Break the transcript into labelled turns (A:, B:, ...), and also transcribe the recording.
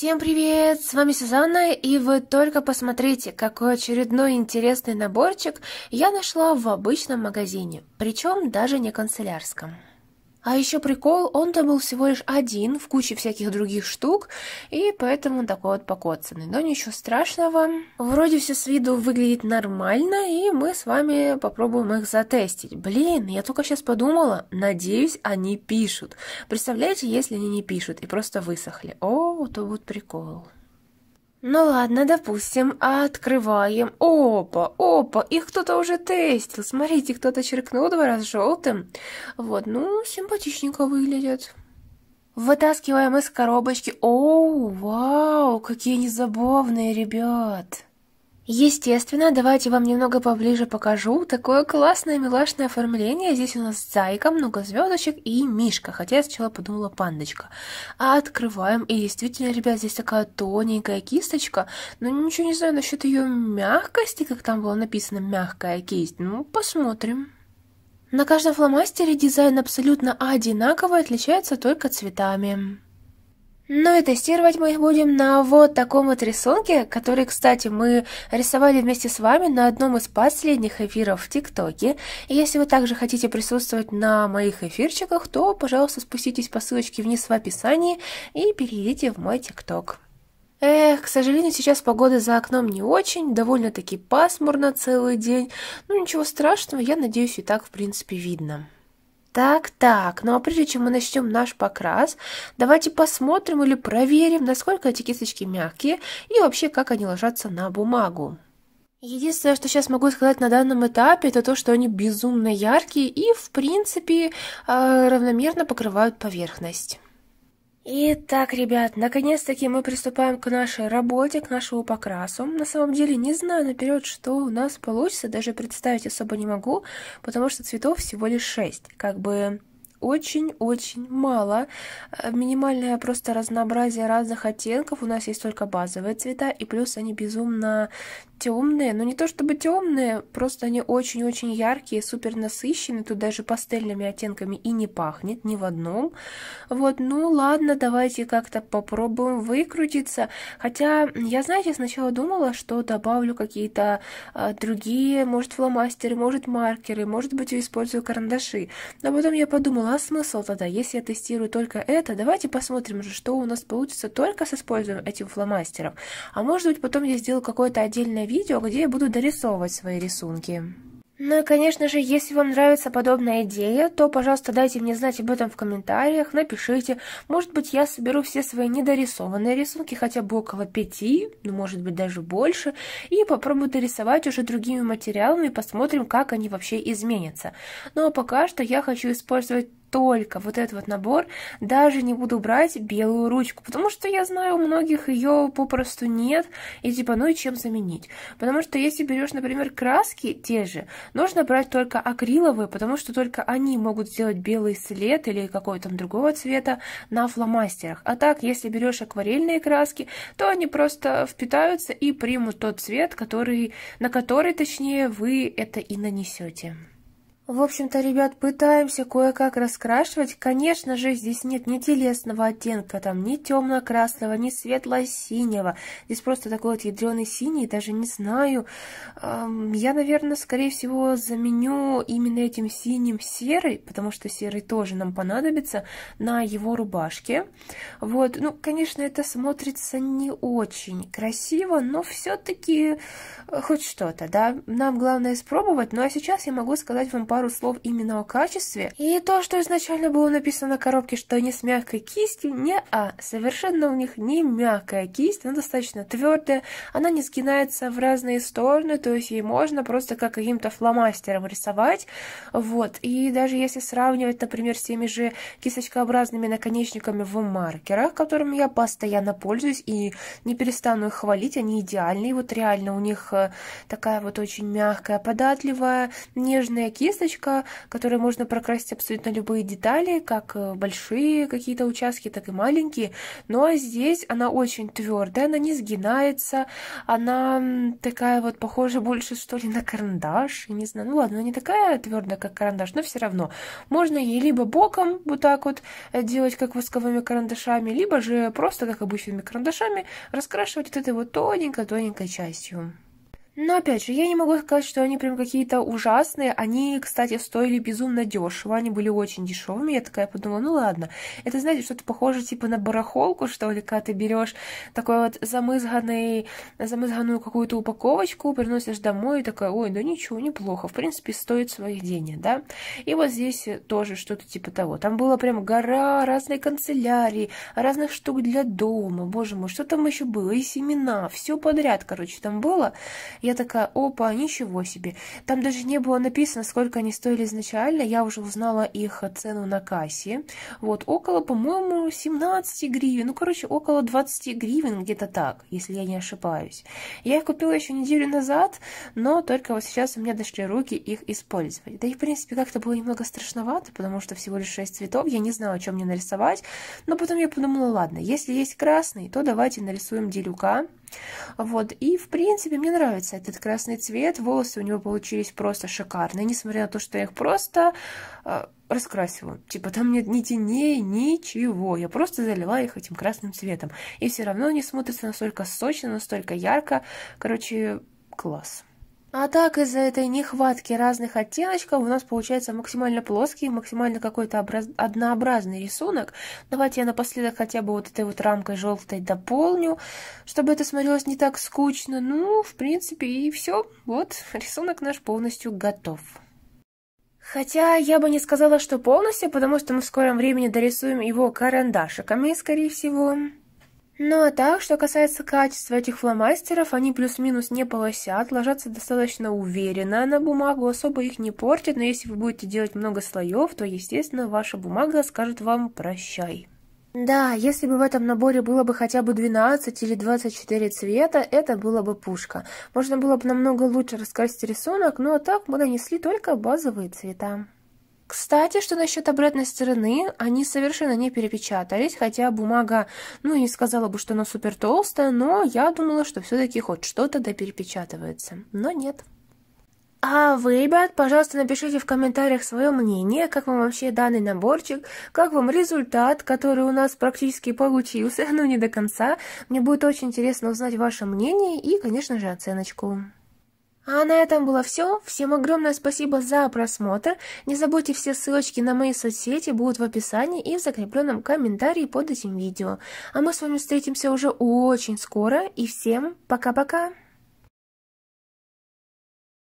A: Всем привет! С вами Сезанна, и вы только посмотрите, какой очередной интересный наборчик я нашла в обычном магазине, причем даже не канцелярском. А еще прикол, он-то был всего лишь один в куче всяких других штук, и поэтому такой вот покоцанный. Но ничего страшного. Вроде все с виду выглядит нормально, и мы с вами попробуем их затестить. Блин, я только сейчас подумала, надеюсь, они пишут. Представляете, если они не пишут и просто высохли. О, Снова то будет прикол. Ну ладно, допустим, открываем. Опа, опа, их кто-то уже тестил. Смотрите, кто-то черкнул два раза желтым. Вот, ну, симпатичненько выглядят. Вытаскиваем из коробочки. Оу, вау, какие они забавные, ребят. Естественно, давайте вам немного поближе покажу. Такое классное милашное оформление. Здесь у нас зайка, много звездочек и мишка. Хотя я сначала подумала пандочка. А открываем. И действительно, ребят, здесь такая тоненькая кисточка. Но ну, ничего не знаю насчет ее мягкости, как там было написано «мягкая кисть». Ну, посмотрим. На каждом фломастере дизайн абсолютно одинаковый, отличается только цветами. Ну и тестировать мы их будем на вот таком вот рисунке, который, кстати, мы рисовали вместе с вами на одном из последних эфиров в ТикТоке. И если вы также хотите присутствовать на моих эфирчиках, то, пожалуйста, спуститесь по ссылочке вниз в описании и перейдите в мой ТикТок. Эх, к сожалению, сейчас погода за окном не очень, довольно-таки пасмурно целый день. Ну ничего страшного, я надеюсь, и так, в принципе, видно. Так, так, ну а прежде чем мы начнем наш покрас, давайте посмотрим или проверим, насколько эти кисточки мягкие и вообще как они ложатся на бумагу. Единственное, что сейчас могу сказать на данном этапе, это то, что они безумно яркие и, в принципе, э, равномерно покрывают поверхность. Итак, ребят, наконец-таки мы приступаем к нашей работе, к нашему покрасу. На самом деле не знаю наперед, что у нас получится, даже представить особо не могу, потому что цветов всего лишь 6. Как бы очень-очень мало. Э, минимальное просто разнообразие разных оттенков. У нас есть только базовые цвета, и плюс они безумно темные. Но не то чтобы темные, просто они очень-очень яркие, супер насыщенные. Тут даже пастельными оттенками и не пахнет ни в одном. Вот, ну ладно, давайте как-то попробуем выкрутиться. Хотя, я, знаете, сначала думала, что добавлю какие-то э, другие, может, фломастеры, может, маркеры, может быть, я использую карандаши. Но потом я подумала, а смысл тогда, если я тестирую только это? Давайте посмотрим же, что у нас получится только с использованием этим фломастером. А может быть, потом я сделаю какое-то отдельное видео, где я буду дорисовывать свои рисунки. Ну и, конечно же, если вам нравится подобная идея, то, пожалуйста, дайте мне знать об этом в комментариях, напишите. Может быть, я соберу все свои недорисованные рисунки, хотя бы около пяти, ну, может быть, даже больше, и попробую дорисовать уже другими материалами, посмотрим, как они вообще изменятся. Ну а пока что я хочу использовать только вот этот вот набор, даже не буду брать белую ручку, потому что я знаю, у многих ее попросту нет, и типа, ну и чем заменить? Потому что если берешь, например, краски те же, нужно брать только акриловые, потому что только они могут сделать белый след или какой-то там другого цвета на фломастерах. А так, если берешь акварельные краски, то они просто впитаются и примут тот цвет, который, на который, точнее, вы это и нанесете. В общем-то, ребят, пытаемся кое-как раскрашивать. Конечно же, здесь нет ни телесного оттенка, там ни темно-красного, ни светло-синего. Здесь просто такой вот ядреный синий, даже не знаю. Я, наверное, скорее всего, заменю именно этим синим серый, потому что серый тоже нам понадобится на его рубашке. Вот, ну, конечно, это смотрится не очень красиво, но все-таки э, хоть что-то, да. Нам главное испробовать. Ну, а сейчас я могу сказать вам по пару слов именно о качестве. И то, что изначально было написано на коробке, что они с мягкой кистью, не а, совершенно у них не мягкая кисть, она достаточно твердая, она не сгинается в разные стороны, то есть ей можно просто как каким-то фломастером рисовать, вот. И даже если сравнивать, например, с теми же кисточкообразными наконечниками в маркерах, которыми я постоянно пользуюсь и не перестану их хвалить, они идеальные, вот реально у них э, такая вот очень мягкая, податливая, нежная кисточка, карточка, которой можно прокрасить абсолютно любые детали, как э, большие какие-то участки, так и маленькие. Ну а здесь она очень твердая, она не сгинается, она такая вот похожа больше что ли на карандаш, не знаю. Ну ладно, она не такая твердая, как карандаш, но все равно. Можно ей либо боком вот так вот э, делать, как восковыми карандашами, либо же просто, как обычными карандашами, раскрашивать вот этой вот тоненькой-тоненькой частью. Но опять же, я не могу сказать, что они прям какие-то ужасные. Они, кстати, стоили безумно дешево. Они были очень дешевыми. Я такая подумала, ну ладно. Это, знаете, что-то похоже типа на барахолку, что ли, когда ты берешь такой вот замызганный, замызганную какую-то упаковочку, приносишь домой и такая, ой, ну ничего, неплохо. В принципе, стоит своих денег, да. И вот здесь тоже что-то типа того. Там была прям гора разной канцелярии, разных штук для дома. Боже мой, что там еще было? И семена, все подряд, короче, там было. Я я такая, опа, ничего себе. Там даже не было написано, сколько они стоили изначально. Я уже узнала их цену на кассе. Вот, около, по-моему, 17 гривен. Ну, короче, около 20 гривен, где-то так, если я не ошибаюсь. Я их купила еще неделю назад, но только вот сейчас у меня дошли руки их использовать. Да и, в принципе, как-то было немного страшновато, потому что всего лишь 6 цветов. Я не знала, чем мне нарисовать. Но потом я подумала, ладно, если есть красный, то давайте нарисуем делюка вот. И, в принципе, мне нравится этот красный цвет. Волосы у него получились просто шикарные, несмотря на то, что я их просто э, раскрасила. Типа там нет ни теней, ничего. Я просто залила их этим красным цветом. И все равно они смотрятся настолько сочно, настолько ярко. Короче, класс. А так из-за этой нехватки разных оттеночков у нас получается максимально плоский, максимально какой-то однообразный рисунок. Давайте я напоследок хотя бы вот этой вот рамкой желтой дополню, чтобы это смотрелось не так скучно. Ну, в принципе, и все. Вот, рисунок наш полностью готов. Хотя я бы не сказала, что полностью, потому что мы в скором времени дорисуем его карандашиками, скорее всего. Ну а так, что касается качества этих фломастеров, они плюс-минус не полосят, ложатся достаточно уверенно на бумагу, особо их не портят, но если вы будете делать много слоев, то, естественно, ваша бумага скажет вам «прощай». Да, если бы в этом наборе было бы хотя бы 12 или 24 цвета, это было бы пушка. Можно было бы намного лучше раскрасить рисунок, но а так мы нанесли только базовые цвета. Кстати, что насчет обратной стороны, они совершенно не перепечатались, хотя бумага, ну, и сказала бы, что она супер толстая, но я думала, что все-таки хоть что-то да перепечатывается. Но нет. А вы, ребят, пожалуйста, напишите в комментариях свое мнение, как вам вообще данный наборчик, как вам результат, который у нас практически получился, но не до конца. Мне будет очень интересно узнать ваше мнение и, конечно же, оценочку. А на этом было все. Всем огромное спасибо за просмотр. Не забудьте, все ссылочки на мои соцсети будут в описании и в закрепленном комментарии под этим видео. А мы с вами встретимся уже очень скоро. И всем пока-пока!